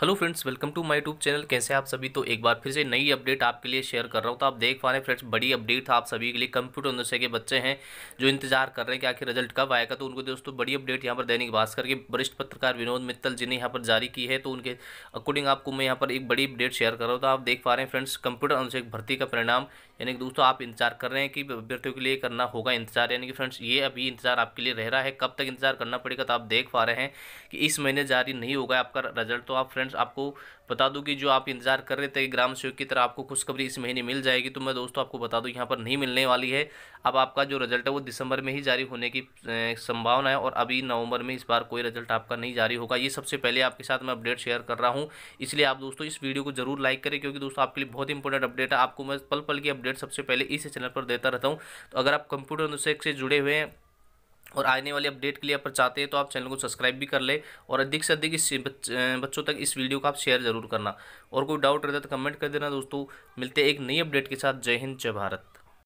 hello friends welcome to my tube channel कैसे आप सभी तो एक बार फिर से नई अपडेट आपके लिए शेयर कर रहा हूँ तो आप देख पा रहे हैं फ्रेंड्स बड़ी अपडेट आप सभी के लिए कंप्यूटर इंडस्ट्री के बच्चे हैं जो इंतजार कर रहे हैं कि आखिर रिजल्ट कब आएगा तो उनको दोस्तों बड़ी अपडेट यहाँ पर दैनिक भास्कर के वरिष्ठ पत्रकार विनोद मित्तल जी ने यहाँ पर जारी की है तो उनके अकॉर्डिंग आपको मैं यहाँ पर एक बड़ी अपडेट शेयर कर रहा हूँ तो आप देख पा रहे हैं फ्रेंड्स कंप्यूटर इंडस्ट्री भर्ती का परिणाम यानी कि दोस्तों आप इंतजार कर रहे हैं कि अभ्यर्थियों के लिए करना होगा इंतजार यानी कि फ्रेंड्स ये अभी इंतजार आपके लिए रह रहा है कब तक इंतजार करना पड़ेगा तो आप देख पा रहे हैं कि इस महीने जारी नहीं होगा आपका रिजल्ट तो आप फ्रेंड्स आपको बता दूं कि जो आप इंतजार कर रहे थे ग्राम सेवक की तरह आपको खुशखबरी इस महीने मिल जाएगी तो मैं दोस्तों आपको बता दूँ यहाँ पर नहीं मिलने वाली है अब आपका जो रिज़ल्ट है वो दिसंबर में ही जारी होने की संभावना है और अभी नवंबर में इस बार कोई रिज़ल्ट आपका नहीं जारी होगा ये सबसे पहले आपके साथ मैं अपडेट शेयर कर रहा हूँ इसलिए आप दोस्तों इस वीडियो को जरूर लाइक करें क्योंकि दोस्तों आपके लिए बहुत इंपॉर्टेंट अपडेट है आपको मैं पल पल की अपडेट सबसे पहले इस चैनल पर देता रहता हूँ तो अगर आप कंप्यूटर अनुषेक से जुड़े हुए हैं और आने वाले अपडेट के लिए आप चाहते हैं तो आप चैनल को सब्सक्राइब भी कर ले और अधिक से अधिक इस बच्चों तक इस वीडियो को आप शेयर जरूर करना और कोई डाउट रहता है तो कमेंट कर देना दोस्तों मिलते हैं एक नई अपडेट के साथ जय हिंद जय भारत